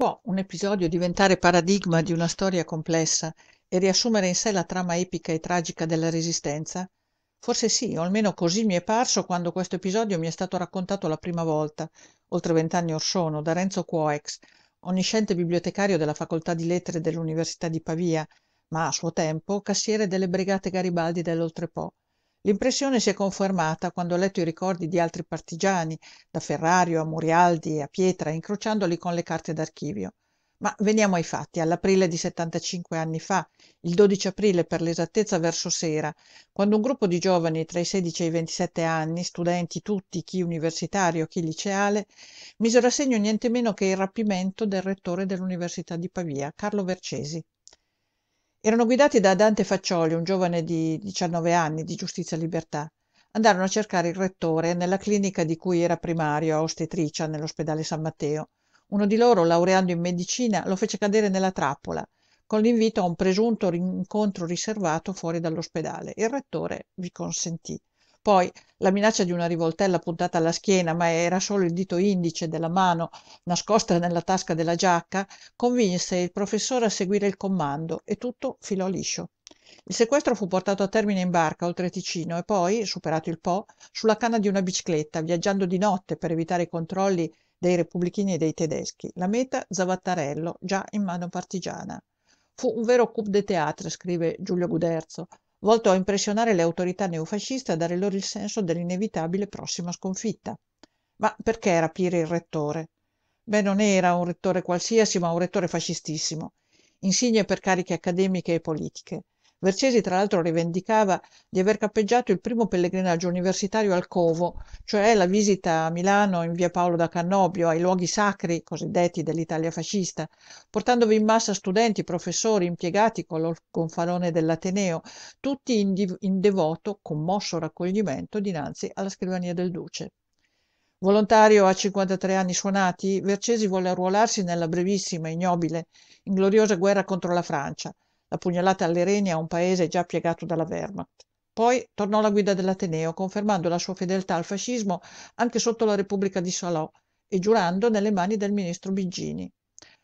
Può un episodio diventare paradigma di una storia complessa e riassumere in sé la trama epica e tragica della Resistenza? Forse sì, o almeno così mi è parso quando questo episodio mi è stato raccontato la prima volta, oltre vent'anni or sono, da Renzo Quoex, onnisciente bibliotecario della Facoltà di Lettere dell'Università di Pavia, ma a suo tempo cassiere delle Brigate Garibaldi dell'Oltrepo, l'impressione si è confermata quando ho letto i ricordi di altri partigiani da ferrario a murialdi a pietra incrociandoli con le carte d'archivio ma veniamo ai fatti all'aprile di settantacinque anni fa il aprile per l'esattezza verso sera quando un gruppo di giovani tra i sedici e i ventisette anni studenti tutti chi universitario chi liceale misero a segno nientemeno che il rapimento del rettore dell'università di pavia carlo vercesi erano guidati da dante faccioli un giovane di diciannove anni di giustizia e libertà andarono a cercare il rettore nella clinica di cui era primario a ostetricia nell'ospedale san matteo uno di loro laureando in medicina lo fece cadere nella trappola con l'invito a un presunto incontro riservato fuori dell'ospedale il rettore vi consentì poi la minaccia di una rivoltella puntata alla schiena, ma era solo il dito indice della mano nascosta nella tasca della giacca, convinse il professore a seguire il comando e tutto filò liscio. Il sequestro fu portato a termine in barca oltre Ticino e poi, superato il Po, sulla canna di una bicicletta, viaggiando di notte per evitare i controlli dei repubblichini e dei tedeschi. La meta Zavattarello, già in mano partigiana. Fu un vero coup de théâtre, scrive Giulio Guderzo, volto a impressionare le autorità neofasciste e a dare loro il senso dell'inevitabile prossima sconfitta. Ma perché rapire il rettore? Beh, non era un rettore qualsiasi, ma un rettore fascistissimo, insigne per cariche accademiche e politiche. Vercesi tra l'altro rivendicava di aver cappeggiato il primo pellegrinaggio universitario al Covo, cioè la visita a Milano in via Paolo da Cannobio ai luoghi sacri cosiddetti dell'Italia fascista, portandovi in massa studenti, professori, impiegati con lo gonfalone dell'Ateneo, tutti in, div- in devoto, commosso raccoglimento dinanzi alla scrivania del Duce. Volontario a 53 anni suonati, Vercesi volle arruolarsi nella brevissima, ignobile, ingloriosa guerra contro la Francia, la pugnalata alle reni a un paese già piegato dalla Wehrmacht. Poi tornò alla guida dell'Ateneo, confermando la sua fedeltà al fascismo anche sotto la Repubblica di Salò e giurando nelle mani del ministro Biggini.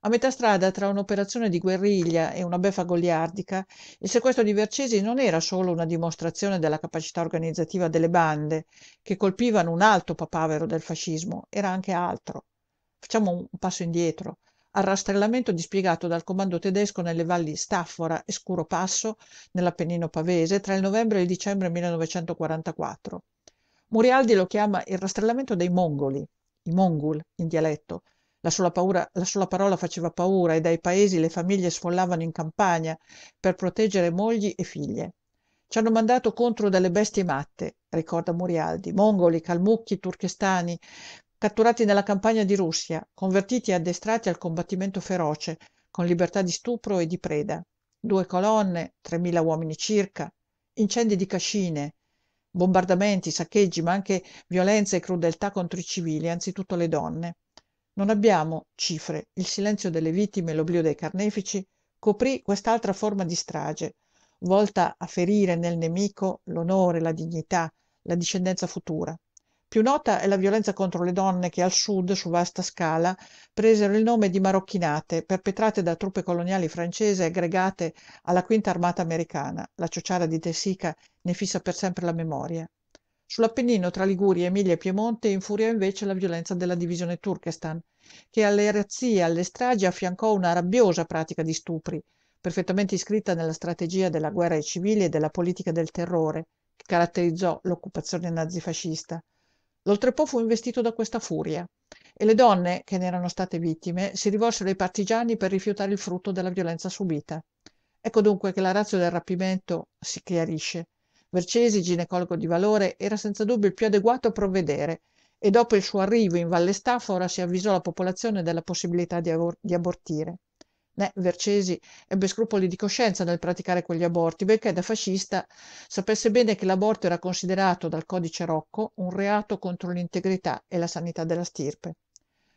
A metà strada tra un'operazione di guerriglia e una beffa goliardica, il sequestro di Vercesi non era solo una dimostrazione della capacità organizzativa delle bande, che colpivano un alto papavero del fascismo, era anche altro. Facciamo un passo indietro al rastrellamento dispiegato dal comando tedesco nelle valli Staffora e Scuro Passo, nell'Appennino pavese, tra il novembre e il dicembre 1944. Murialdi lo chiama il rastrellamento dei mongoli, i mongul in dialetto. La sola, paura, la sola parola faceva paura e dai paesi le famiglie sfollavano in campagna per proteggere mogli e figlie. Ci hanno mandato contro delle bestie matte, ricorda Murialdi, mongoli, calmucchi, turchestani, catturati nella campagna di russia convertiti e addestrati al combattimento feroce con libertà di stupro e di preda due colonne tremila uomini circa incendi di cascine bombardamenti saccheggi ma anche violenze e crudeltà contro i civili anzitutto le donne non abbiamo cifre il silenzio delle vittime e l'oblio dei carnefici coprì quest'altra forma di strage volta a ferire nel nemico l'onore la dignità la discendenza futura più nota è la violenza contro le donne che al sud, su vasta scala, presero il nome di marocchinate, perpetrate da truppe coloniali francesi aggregate alla Quinta Armata americana. La ciociara di Tessica ne fissa per sempre la memoria. Sull'Appennino tra Liguria, Emilia e Piemonte infuriò invece la violenza della divisione Turkestan, che alle razzie e alle stragi affiancò una rabbiosa pratica di stupri, perfettamente iscritta nella strategia della guerra ai civili e della politica del terrore, che caratterizzò l'occupazione nazifascista. L'Oltrepò fu investito da questa furia e le donne, che ne erano state vittime, si rivolsero ai partigiani per rifiutare il frutto della violenza subita. Ecco dunque che la razza del rapimento si chiarisce. Vercesi, ginecologo di valore, era senza dubbio il più adeguato a provvedere e dopo il suo arrivo in Valle Stafora si avvisò la popolazione della possibilità di, di abortire. Né Vercesi ebbe scrupoli di coscienza nel praticare quegli aborti, benché da fascista sapesse bene che l'aborto era considerato dal codice Rocco un reato contro l'integrità e la sanità della stirpe.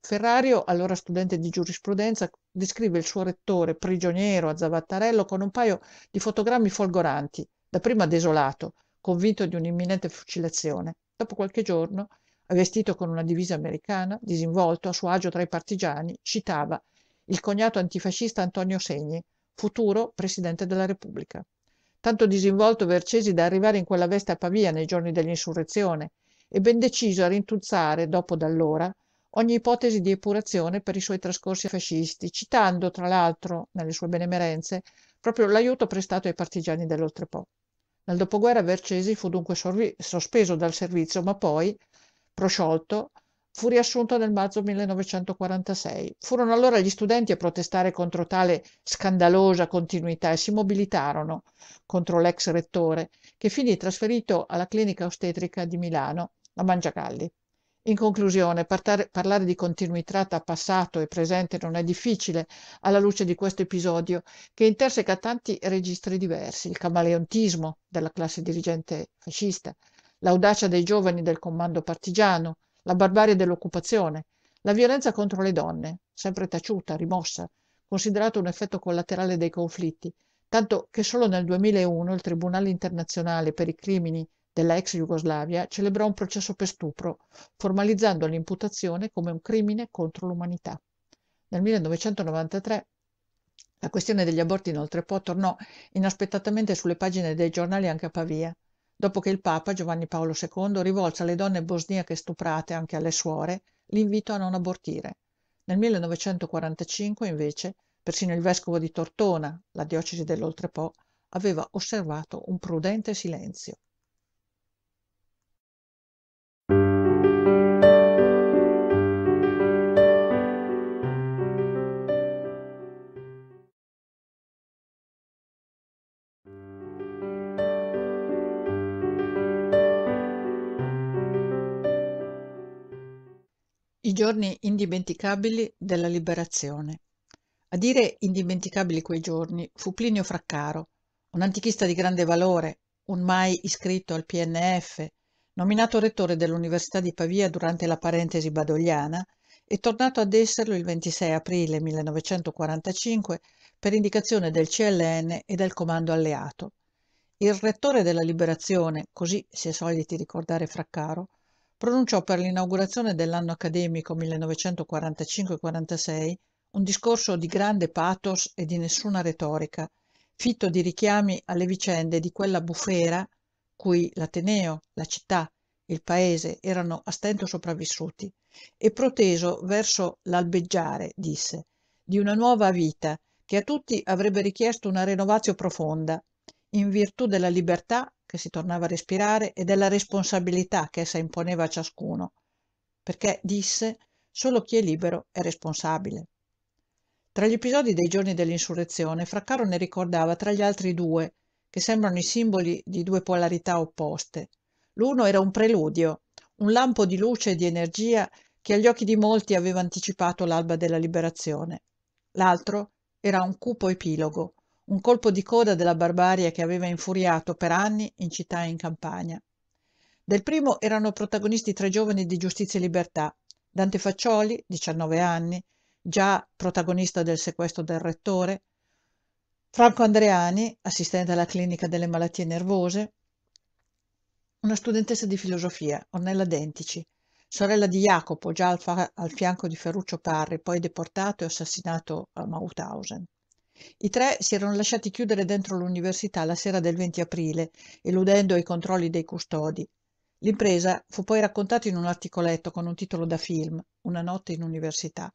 Ferrario, allora studente di giurisprudenza, descrive il suo rettore prigioniero a Zavattarello con un paio di fotogrammi folgoranti, dapprima desolato, convinto di un'imminente fucilazione. Dopo qualche giorno, vestito con una divisa americana, disinvolto, a suo agio tra i partigiani, citava il cognato antifascista Antonio Segni, futuro Presidente della Repubblica. Tanto disinvolto Vercesi da arrivare in quella veste a Pavia nei giorni dell'insurrezione e ben deciso a rintuzzare, dopo d'allora, ogni ipotesi di epurazione per i suoi trascorsi fascisti, citando, tra l'altro, nelle sue benemerenze, proprio l'aiuto prestato ai partigiani dell'Oltrepo. Nel dopoguerra Vercesi fu dunque sorvi- sospeso dal servizio, ma poi, prosciolto, fu riassunto nel marzo 1946. Furono allora gli studenti a protestare contro tale scandalosa continuità e si mobilitarono contro l'ex rettore, che finì trasferito alla clinica ostetrica di Milano, a Mangiacalli. In conclusione, partar- parlare di continuità tra passato e presente non è difficile alla luce di questo episodio che interseca tanti registri diversi, il camaleontismo della classe dirigente fascista, l'audacia dei giovani del comando partigiano, la barbarie dell'occupazione, la violenza contro le donne, sempre taciuta, rimossa, considerato un effetto collaterale dei conflitti, tanto che solo nel 2001 il Tribunale internazionale per i crimini della ex Jugoslavia celebrò un processo per stupro, formalizzando l'imputazione come un crimine contro l'umanità. Nel 1993 la questione degli aborti inoltre po tornò inaspettatamente sulle pagine dei giornali anche a Pavia dopo che il Papa Giovanni Paolo II rivolse alle donne bosniache stuprate, anche alle suore, l'invito a non abortire. Nel 1945, invece, persino il vescovo di Tortona, la diocesi dell'Oltrepo, aveva osservato un prudente silenzio. giorni indimenticabili della Liberazione. A dire indimenticabili quei giorni fu Plinio Fraccaro, un antichista di grande valore, un mai iscritto al PNF, nominato rettore dell'Università di Pavia durante la parentesi badogliana e tornato ad esserlo il 26 aprile 1945 per indicazione del CLN e del Comando Alleato. Il rettore della Liberazione, così si è soliti ricordare Fraccaro, pronunciò per l'inaugurazione dell'anno accademico 1945-46 un discorso di grande pathos e di nessuna retorica, fitto di richiami alle vicende di quella bufera cui l'Ateneo, la città, il paese erano a stento sopravvissuti, e proteso verso l'albeggiare, disse, di una nuova vita che a tutti avrebbe richiesto una renovazione profonda, in virtù della libertà che si tornava a respirare e della responsabilità che essa imponeva a ciascuno, perché disse solo chi è libero è responsabile. Tra gli episodi dei giorni dell'insurrezione, Fraccaro ne ricordava tra gli altri due, che sembrano i simboli di due polarità opposte. L'uno era un preludio, un lampo di luce e di energia che agli occhi di molti aveva anticipato l'alba della liberazione. L'altro era un cupo epilogo, un colpo di coda della barbarie che aveva infuriato per anni in città e in campagna. Del primo erano protagonisti tre giovani di Giustizia e Libertà, Dante Faccioli, 19 anni, già protagonista del sequestro del rettore, Franco Andreani, assistente alla clinica delle malattie nervose, una studentessa di filosofia, Ornella Dentici, sorella di Jacopo, già al, fa- al fianco di Ferruccio Parri, poi deportato e assassinato a Mauthausen i tre si erano lasciati chiudere dentro l'università la sera del 20 aprile eludendo i controlli dei custodi l'impresa fu poi raccontata in un articoletto con un titolo da film una notte in università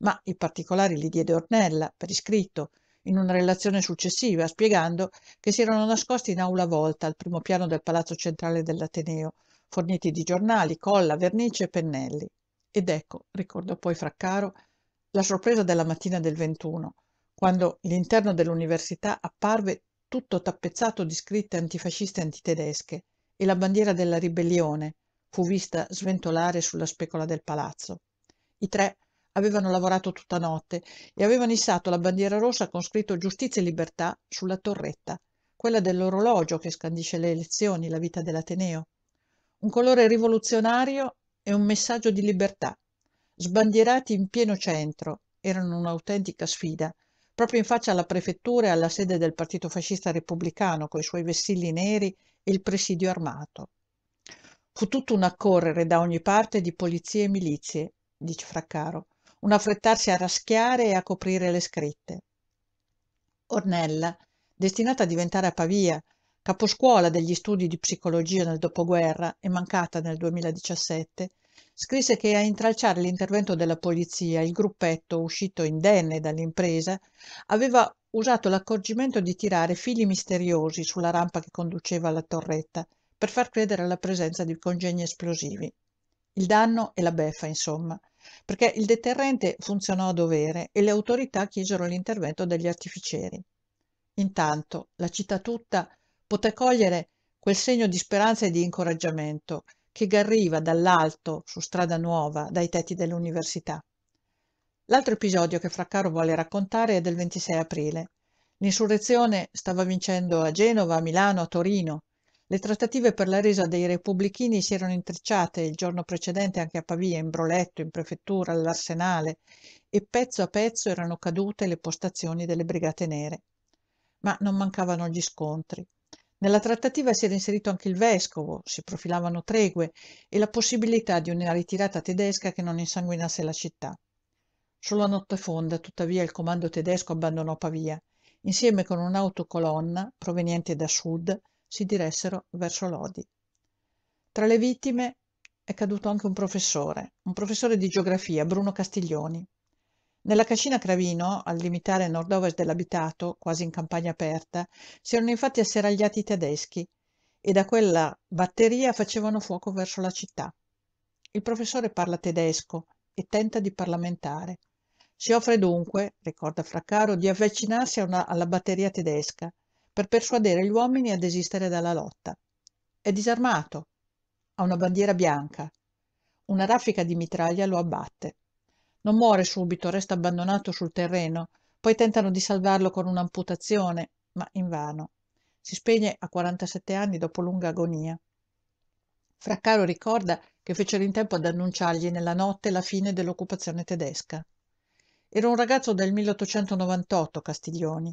ma i particolari li diede ornella per iscritto in una relazione successiva spiegando che si erano nascosti in aula volta al primo piano del palazzo centrale dell'ateneo forniti di giornali colla vernice e pennelli ed ecco ricordò poi fraccaro la sorpresa della mattina del 21 quando l'interno dell'università apparve tutto tappezzato di scritte antifasciste e antitedesche e la bandiera della ribellione fu vista sventolare sulla specola del palazzo. I tre avevano lavorato tutta notte e avevano issato la bandiera rossa con scritto Giustizia e Libertà sulla torretta, quella dell'orologio che scandisce le elezioni, la vita dell'Ateneo. Un colore rivoluzionario e un messaggio di libertà. Sbandierati in pieno centro, erano un'autentica sfida proprio in faccia alla prefettura e alla sede del Partito Fascista Repubblicano coi suoi vessilli neri e il presidio armato. Fu tutto un accorrere da ogni parte di polizie e milizie, dice Fraccaro, un affrettarsi a raschiare e a coprire le scritte. Ornella, destinata a diventare a Pavia, caposcuola degli studi di psicologia nel dopoguerra e mancata nel 2017, Scrisse che a intralciare l'intervento della polizia il gruppetto, uscito indenne dall'impresa, aveva usato l'accorgimento di tirare fili misteriosi sulla rampa che conduceva alla torretta per far credere alla presenza di congegni esplosivi. Il danno e la beffa, insomma, perché il deterrente funzionò a dovere e le autorità chiesero l'intervento degli artificieri. Intanto la città tutta poté cogliere quel segno di speranza e di incoraggiamento che garriva dall'alto su strada nuova dai tetti dell'università. L'altro episodio che Fraccaro vuole raccontare è del 26 aprile. L'insurrezione stava vincendo a Genova, a Milano, a Torino. Le trattative per la resa dei repubblichini si erano intrecciate il giorno precedente anche a Pavia, in Broletto, in prefettura, all'Arsenale, e pezzo a pezzo erano cadute le postazioni delle Brigate Nere. Ma non mancavano gli scontri. Nella trattativa si era inserito anche il vescovo, si profilavano tregue e la possibilità di una ritirata tedesca che non insanguinasse la città. Solo a notte fonda, tuttavia, il comando tedesco abbandonò Pavia. Insieme con un'autocolonna proveniente da sud si diressero verso Lodi. Tra le vittime è caduto anche un professore, un professore di geografia, Bruno Castiglioni. Nella cascina Cravino, al limitare nord-ovest dell'abitato, quasi in campagna aperta, si erano infatti asseragliati i tedeschi e da quella batteria facevano fuoco verso la città. Il professore parla tedesco e tenta di parlamentare. Si offre dunque, ricorda Fraccaro, di avvicinarsi una, alla batteria tedesca per persuadere gli uomini a desistere dalla lotta. È disarmato, ha una bandiera bianca. Una raffica di mitraglia lo abbatte. Non muore subito, resta abbandonato sul terreno, poi tentano di salvarlo con un'amputazione, ma invano. Si spegne a 47 anni dopo lunga agonia. Fraccaro ricorda che fecero in tempo ad annunciargli nella notte la fine dell'occupazione tedesca. Era un ragazzo del 1898, Castiglioni,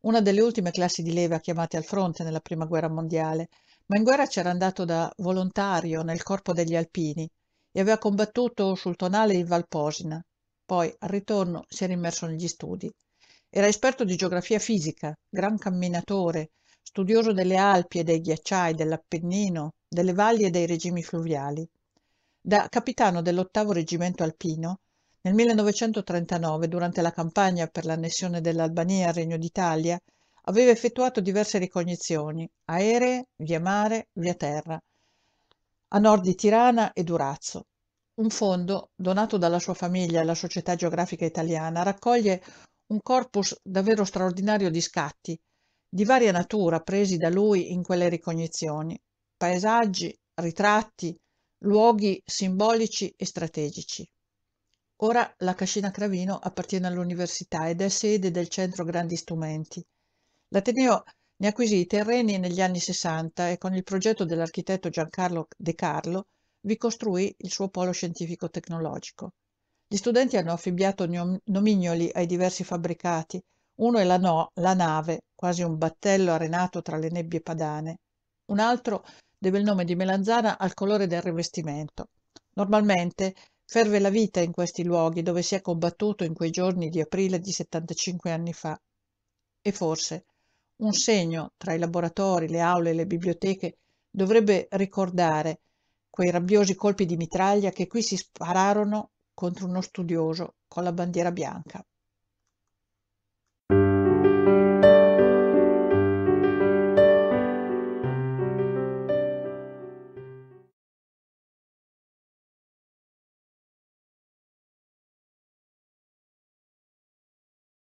una delle ultime classi di leva chiamate al fronte nella Prima Guerra Mondiale, ma in guerra c'era andato da volontario nel corpo degli alpini e aveva combattuto sul Tonale in Valposina. Poi, al ritorno, si era immerso negli studi. Era esperto di geografia fisica, gran camminatore, studioso delle Alpi e dei ghiacciai, dell'Appennino, delle valli e dei regimi fluviali. Da capitano dell'ottavo reggimento alpino, nel 1939, durante la campagna per l'annessione dell'Albania al Regno d'Italia, aveva effettuato diverse ricognizioni, aeree, via mare, via terra, a nord di Tirana e Durazzo. Un fondo, donato dalla sua famiglia alla Società Geografica Italiana, raccoglie un corpus davvero straordinario di scatti, di varia natura presi da lui in quelle ricognizioni, paesaggi, ritratti, luoghi simbolici e strategici. Ora la Cascina Cravino appartiene all'università ed è sede del Centro Grandi Strumenti. L'Ateneo ne acquisì i terreni negli anni 60 e con il progetto dell'architetto Giancarlo De Carlo vi costruì il suo polo scientifico-tecnologico. Gli studenti hanno affibbiato nomignoli ai diversi fabbricati, uno è la, no, la nave, quasi un battello arenato tra le nebbie padane, un altro deve il nome di melanzana al colore del rivestimento. Normalmente ferve la vita in questi luoghi dove si è combattuto in quei giorni di aprile di 75 anni fa. E forse un segno tra i laboratori, le aule e le biblioteche dovrebbe ricordare quei rabbiosi colpi di mitraglia che qui si spararono contro uno studioso con la bandiera bianca